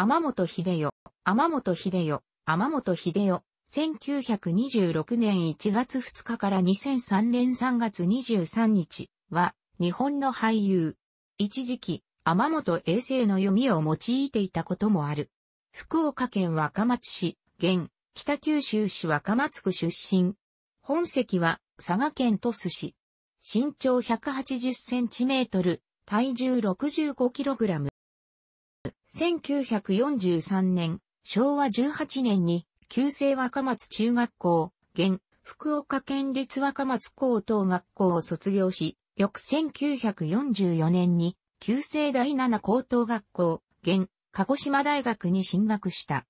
天本秀代、天本秀代、天本秀代、1926年1月2日から2003年3月23日は、日本の俳優。一時期、天本衛星の読みを用いていたこともある。福岡県若松市、現、北九州市若松区出身。本籍は、佐賀県鳥栖市。身長180センチメートル、体重65キログラム。1943年、昭和18年に、旧制若松中学校、現、福岡県立若松高等学校を卒業し、翌1944年に、旧制第7高等学校、現、鹿児島大学に進学した。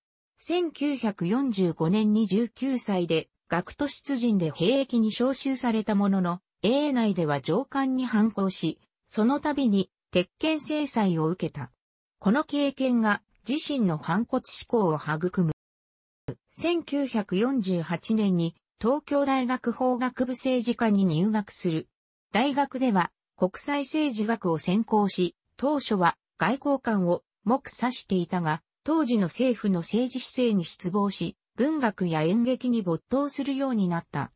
1945年に19歳で、学徒出陣で兵役に召集されたものの、英内では上官に反抗し、その度に、鉄拳制裁を受けた。この経験が自身の反骨思考を育む。1948年に東京大学法学部政治科に入学する。大学では国際政治学を専攻し、当初は外交官を目指していたが、当時の政府の政治姿勢に失望し、文学や演劇に没頭するようになった。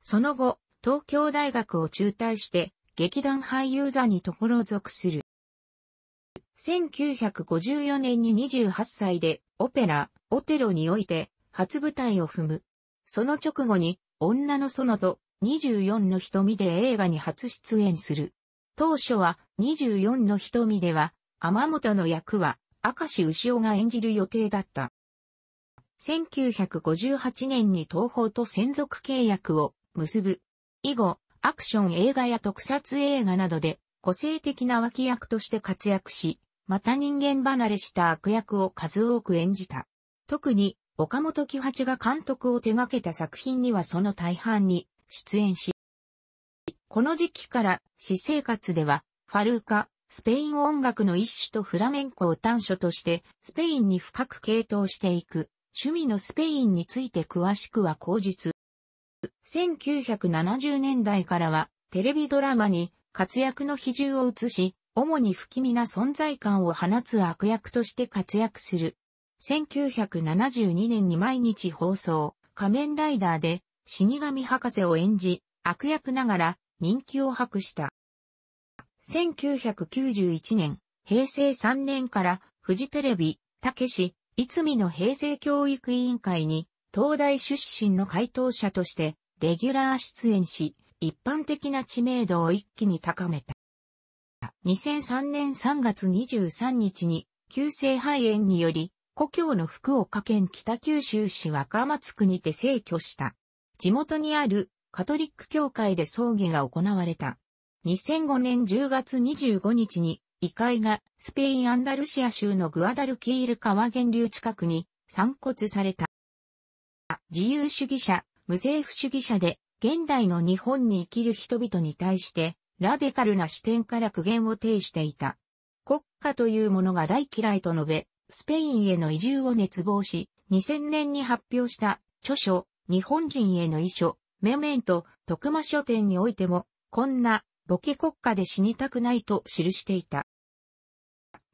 その後、東京大学を中退して、劇団俳優座にところ属する。1954年に28歳でオペラ、オテロにおいて初舞台を踏む。その直後に女の園と24の瞳で映画に初出演する。当初は24の瞳では、天本の役は赤石牛尾が演じる予定だった。1958年に東宝と専属契約を結ぶ。以後、アクション映画や特撮映画などで個性的な脇役として活躍し、また人間離れした悪役を数多く演じた。特に、岡本喜八が監督を手掛けた作品にはその大半に出演し、この時期から私生活では、ファルーカ、スペイン音楽の一種とフラメンコを短所として、スペインに深く傾倒していく、趣味のスペインについて詳しくは口述。1970年代からは、テレビドラマに活躍の比重を移し、主に不気味な存在感を放つ悪役として活躍する。1972年に毎日放送、仮面ライダーで死神博士を演じ、悪役ながら人気を博した。1991年、平成3年からフジテレビ、たけし、いつみの平成教育委員会に、東大出身の回答者として、レギュラー出演し、一般的な知名度を一気に高めた。2003年3月23日に急性肺炎により故郷の福岡県北九州市若松区にて逝去した。地元にあるカトリック教会で葬儀が行われた。2005年10月25日に遺体がスペインアンダルシア州のグアダルキール川源流近くに散骨された。自由主義者、無政府主義者で現代の日本に生きる人々に対してラデカルな視点から苦言を呈していた。国家というものが大嫌いと述べ、スペインへの移住を熱望し、2000年に発表した著書、日本人への遺書、メメント、徳間書店においても、こんなボケ国家で死にたくないと記していた。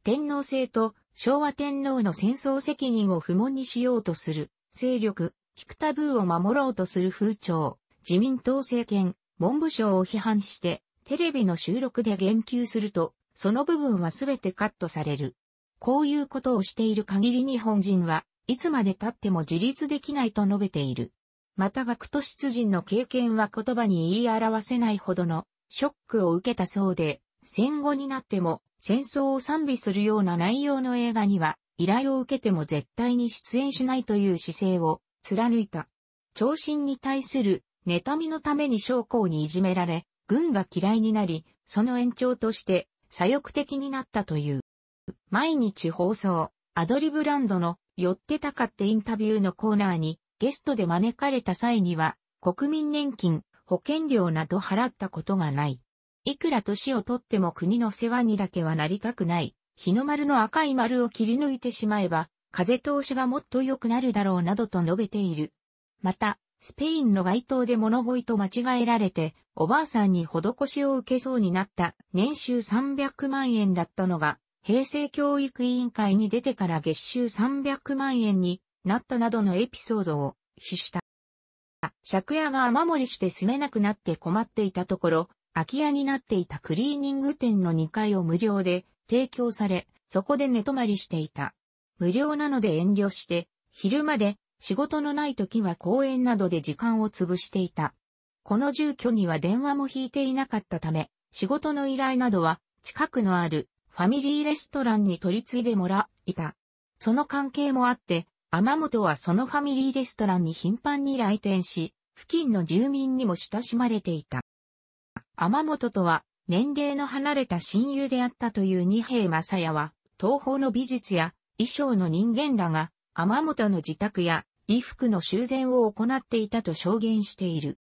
天皇制と昭和天皇の戦争責任を不問にしようとする勢力、菊田タブーを守ろうとする風潮、自民党政権、文部省を批判してテレビの収録で言及すると、その部分はすべてカットされる。こういうことをしている限り日本人はいつまで経っても自立できないと述べている。また学徒出陣の経験は言葉に言い表せないほどのショックを受けたそうで、戦後になっても戦争を賛美するような内容の映画には依頼を受けても絶対に出演しないという姿勢を貫いた。長身に対する妬みのために将校にいじめられ、軍が嫌いになり、その延長として左翼的になったという。毎日放送、アドリブランドのよってたかってインタビューのコーナーにゲストで招かれた際には国民年金、保険料など払ったことがない。いくら年をとっても国の世話にだけはなりたくない。日の丸の赤い丸を切り抜いてしまえば、風通しがもっと良くなるだろうなどと述べている。また、スペインの街頭で物乞いと間違えられて、おばあさんに施しを受けそうになった年収300万円だったのが、平成教育委員会に出てから月収300万円になったなどのエピソードを比した。借家が雨漏りして住めなくなって困っていたところ、空き家になっていたクリーニング店の2階を無料で提供され、そこで寝泊まりしていた。無料なので遠慮して、昼まで仕事のない時は公園などで時間を潰していた。この住居には電話も引いていなかったため、仕事の依頼などは近くのあるファミリーレストランに取り継いでもらいた。その関係もあって、天本はそのファミリーレストランに頻繁に来店し、付近の住民にも親しまれていた。天本とは年齢の離れた親友であったという二平正也は、東方の美術や衣装の人間らが、天本の自宅や衣服の修繕を行っていたと証言している。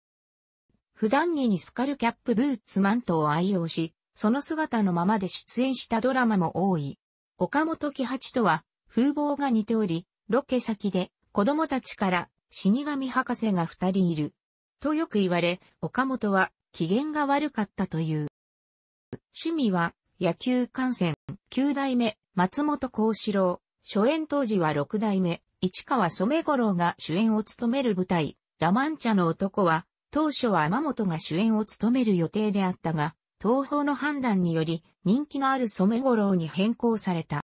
普段着にスカルキャップブーツマントを愛用し、その姿のままで出演したドラマも多い。岡本喜八とは風貌が似ており、ロケ先で子供たちから死神博士が二人いる。とよく言われ、岡本は機嫌が悪かったという。趣味は野球観戦、九代目、松本幸四郎、初演当時は六代目、市川染五郎が主演を務める舞台、ラマンチャの男は、当初は天本が主演を務める予定であったが、東方の判断により、人気のある染五郎に変更された。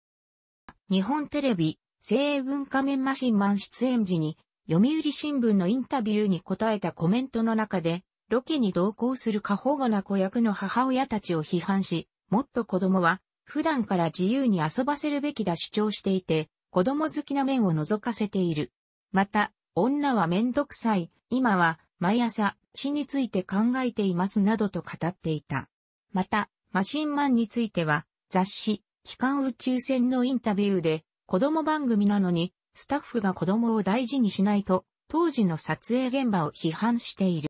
日本テレビ、精鋭文化面マシンマン出演時に、読売新聞のインタビューに答えたコメントの中で、ロケに同行する過保護な子役の母親たちを批判し、もっと子供は、普段から自由に遊ばせるべきだ主張していて、子供好きな面を覗かせている。また、女はめんどくさい、今は毎朝死について考えていますなどと語っていた。また、マシンマンについては雑誌、機関宇宙船のインタビューで子供番組なのにスタッフが子供を大事にしないと当時の撮影現場を批判している。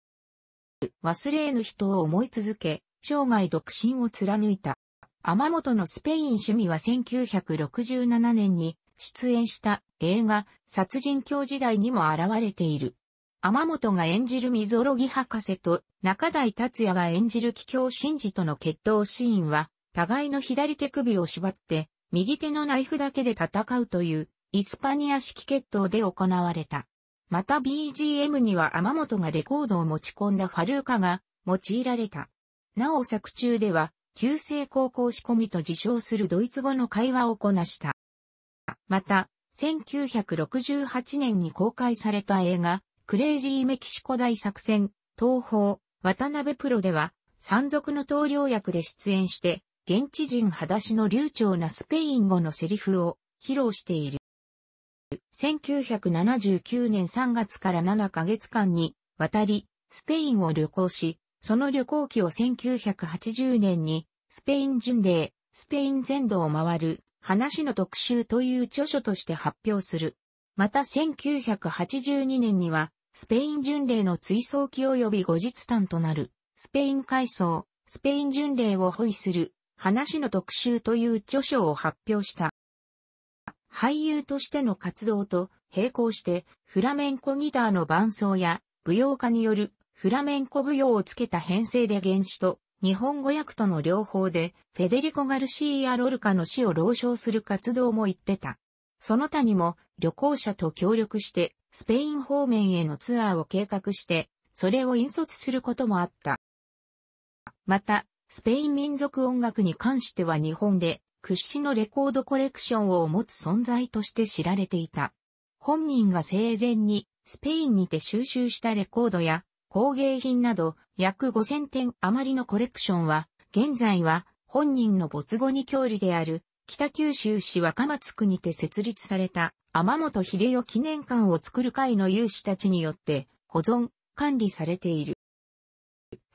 忘れぬ人を思い続け、生涯独身を貫いた。天本のスペイン趣味は1967年に出演した映画殺人狂時代にも現れている。天本が演じるみぞろぎ博士と中台達也が演じる桔梗真治との決闘シーンは、互いの左手首を縛って、右手のナイフだけで戦うという、イスパニア式決闘で行われた。また BGM には天本がレコードを持ち込んだファルーカが用いられた。なお作中では、旧制高校仕込みと自称するドイツ語の会話をこなした。また、1968年に公開された映画、クレイジーメキシコ大作戦、東方、渡辺プロでは、山賊の投了役で出演して、現地人裸足の流暢なスペイン語のセリフを披露している。1979年3月から7ヶ月間に渡り、スペインを旅行し、その旅行記を1980年にスペイン巡礼、スペイン全土を回る話の特集という著書として発表する。また1982年には、スペイン巡礼の追想記及び後日譚となる、スペイン回想、スペイン巡礼を保意する、話の特集という著書を発表した。俳優としての活動と並行して、フラメンコギターの伴奏や、舞踊家によるフラメンコ舞踊をつけた編成で原始と日本語訳との両方で、フェデリコ・ガルシーア・ロルカの死を朗唱する活動も言ってた。その他にも、旅行者と協力して、スペイン方面へのツアーを計画して、それを引率することもあった。また、スペイン民族音楽に関しては日本で屈指のレコードコレクションを持つ存在として知られていた。本人が生前にスペインにて収集したレコードや工芸品など約5000点余りのコレクションは、現在は本人の没後に郷里である北九州市若松区にて設立された天本秀夫記念館を作る会の有志たちによって保存、管理されている。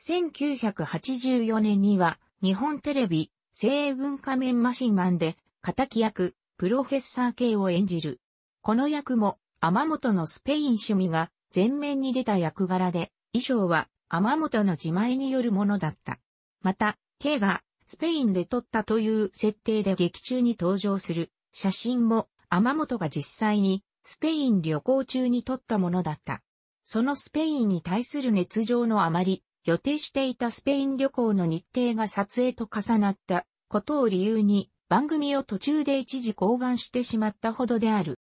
1984年には日本テレビ西文化面マシンマンで敵役プロフェッサー系を演じる。この役も天本のスペイン趣味が前面に出た役柄で衣装は天本の自前によるものだった。また、K がスペインで撮ったという設定で劇中に登場する写真も天本が実際にスペイン旅行中に撮ったものだった。そのスペインに対する熱情のあまり、予定していたスペイン旅行の日程が撮影と重なったことを理由に、番組を途中で一時降板してしまったほどである。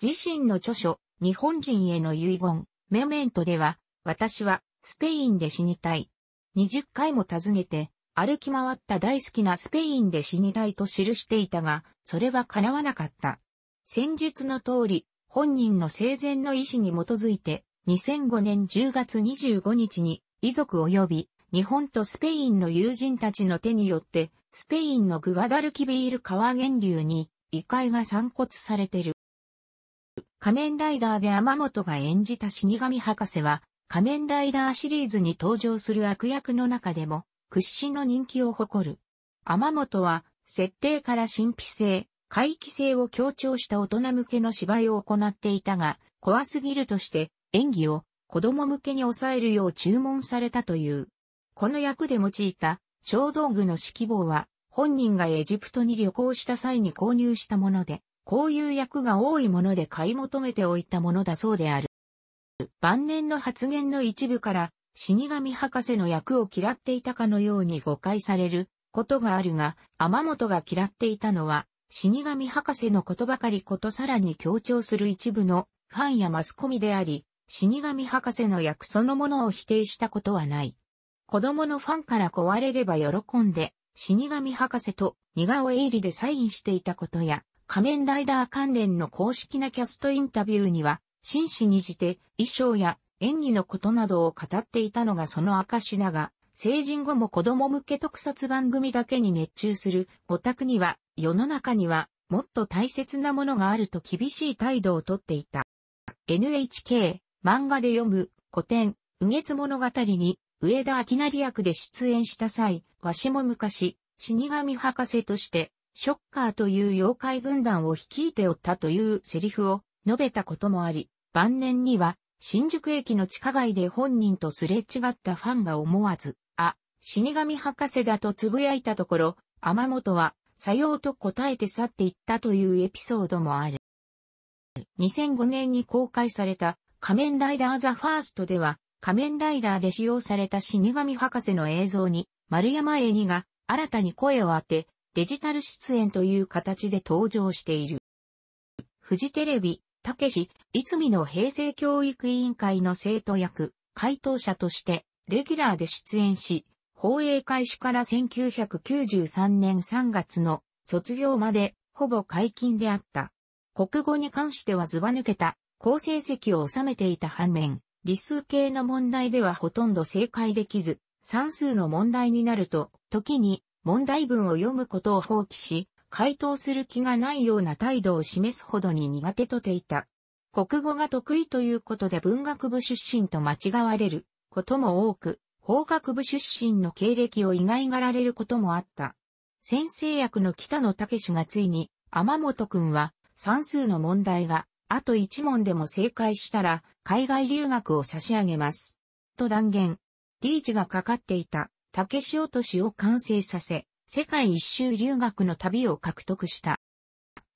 自身の著書、日本人への遺言、メメントでは、私はスペインで死にたい。20回も訪ねて、歩き回った大好きなスペインで死にたいと記していたが、それは叶わなかった。戦術の通り、本人の生前の意思に基づいて、2005年10月25日に、遺族及び、日本とスペインの友人たちの手によって、スペインのグワダルキビール川源流に、遺骸が散骨されてる。仮面ライダーで天本が演じた死神博士は、仮面ライダーシリーズに登場する悪役の中でも屈指の人気を誇る。天本は設定から神秘性、怪奇性を強調した大人向けの芝居を行っていたが、怖すぎるとして演技を子供向けに抑えるよう注文されたという。この役で用いた小道具の指揮棒は本人がエジプトに旅行した際に購入したもので、こういう役が多いもので買い求めておいたものだそうである。晩年の発言の一部から死神博士の役を嫌っていたかのように誤解されることがあるが、天本が嫌っていたのは死神博士のことばかりことさらに強調する一部のファンやマスコミであり、死神博士の役そのものを否定したことはない。子供のファンから壊れれば喜んで、死神博士と似顔絵入りでサインしていたことや、仮面ライダー関連の公式なキャストインタビューには、真摯にじて、衣装や演技のことなどを語っていたのがその証だが、成人後も子供向け特撮番組だけに熱中するオタクには、世の中には、もっと大切なものがあると厳しい態度をとっていた。NHK、漫画で読む、古典、うげつ物語に、上田明成役で出演した際、わしも昔、死神博士として、ショッカーという妖怪軍団を率いておったというセリフを述べたこともあり、晩年には、新宿駅の地下街で本人とすれ違ったファンが思わず、あ、死神博士だと呟いたところ、天本は、さようと答えて去っていったというエピソードもある。2005年に公開された仮面ライダーザファーストでは仮面ライダーで使用された死神博士の映像に丸山絵里が新たに声を当てデジタル出演という形で登場している。フジテレビたけし、いつみの平成教育委員会の生徒役、回答者として、レギュラーで出演し、放映開始から1993年3月の卒業まで、ほぼ解禁であった。国語に関してはずば抜けた、好成績を収めていた反面、理数系の問題ではほとんど正解できず、算数の問題になると、時に問題文を読むことを放棄し、回答する気がないような態度を示すほどに苦手とていた。国語が得意ということで文学部出身と間違われることも多く、法学部出身の経歴を意外がられることもあった。先生役の北野武がついに、天本くんは算数の問題があと一問でも正解したら海外留学を差し上げます。と断言。リーチがかかっていた、竹落としを完成させ、世界一周留学の旅を獲得した。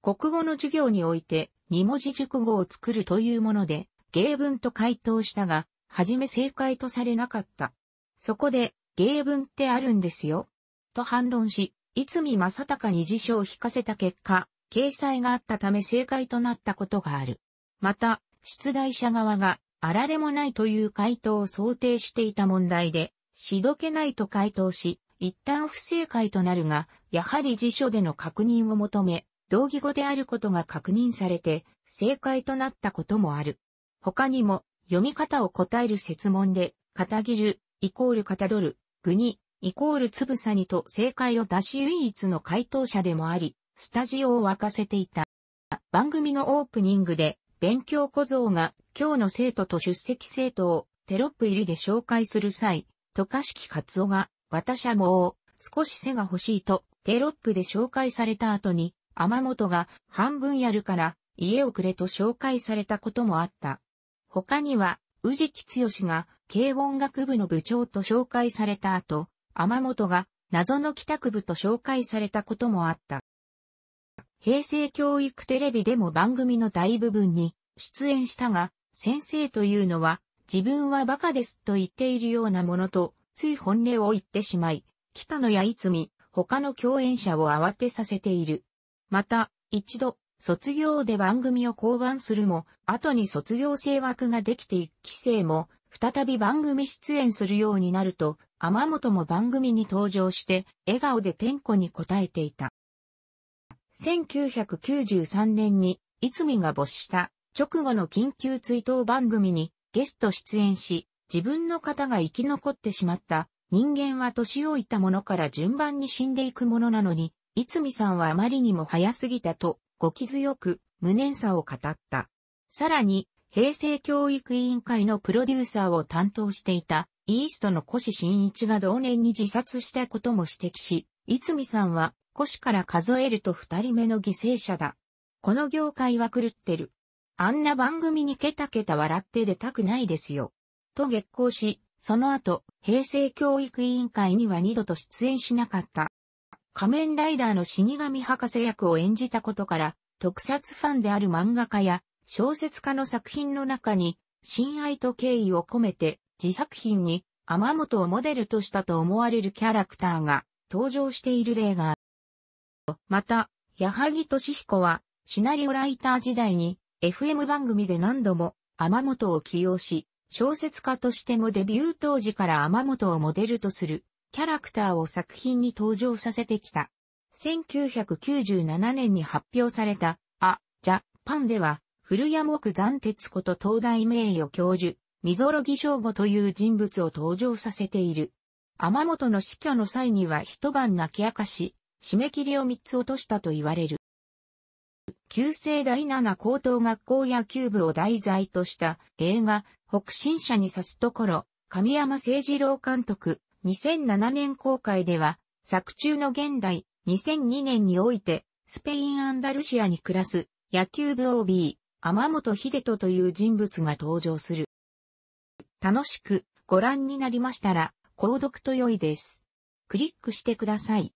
国語の授業において二文字熟語を作るというもので、芸文と回答したが、はじめ正解とされなかった。そこで、芸文ってあるんですよ。と反論し、いつみ正隆に辞書を引かせた結果、掲載があったため正解となったことがある。また、出題者側が、あられもないという回答を想定していた問題で、しどけないと回答し、一旦不正解となるが、やはり辞書での確認を求め、同義語であることが確認されて、正解となったこともある。他にも、読み方を答える説問で、片切る、イコール片取る、具に、イコールつぶさにと正解を出し唯一の回答者でもあり、スタジオを沸かせていた。番組のオープニングで、勉強小僧が今日の生徒と出席生徒をテロップ入りで紹介する際、渡嘉敷勝夫が私はもう、少し背が欲しいと、テロップで紹介された後に、天本が半分やるから家をくれと紹介されたこともあった。他には、宇治吉義が軽音楽部の部長と紹介された後、天本が謎の帰宅部と紹介されたこともあった。平成教育テレビでも番組の大部分に出演したが、先生というのは自分はバカですと言っているようなものとつい本音を言ってしまい、北野やつみ、他の共演者を慌てさせている。また、一度、卒業で番組を降板するも、後に卒業制枠ができてく期生も、再び番組出演するようになると、天本も番組に登場して、笑顔で天呼に応えていた。1993年に、いつみが没した、直後の緊急追悼番組にゲスト出演し、自分の方が生き残ってしまった、人間は年老いたものから順番に死んでいくものなのに、いつみさんはあまりにも早すぎたと、ご気強く、無念さを語った。さらに、平成教育委員会のプロデューサーを担当していた、イーストの越真一が同年に自殺したことも指摘し、いつみさんは、越から数えると二人目の犠牲者だ。この業界は狂ってる。あんな番組にケタケタ笑って出たくないですよ。と激高し、その後、平成教育委員会には二度と出演しなかった。仮面ライダーの死神博士役を演じたことから、特撮ファンである漫画家や小説家の作品の中に、親愛と敬意を込めて、自作品に、天本をモデルとしたと思われるキャラクターが登場している例がある。また、矢作俊彦は、シナリオライター時代に、FM 番組で何度も、天本を起用し、小説家としてもデビュー当時から天本をモデルとするキャラクターを作品に登場させてきた。1997年に発表された、あ、ジャパンでは、古山木山鉄子と東大名誉教授、みぞろぎし吾という人物を登場させている。天本の死去の際には一晩泣き明かし、締め切りを三つ落としたと言われる。旧制第七高等学校野球部を題材とした映画、北進者に刺すところ、神山誠二郎監督、2007年公開では、作中の現代、2002年において、スペイン・アンダルシアに暮らす、野球部 OB、天本秀人という人物が登場する。楽しくご覧になりましたら、購読と良いです。クリックしてください。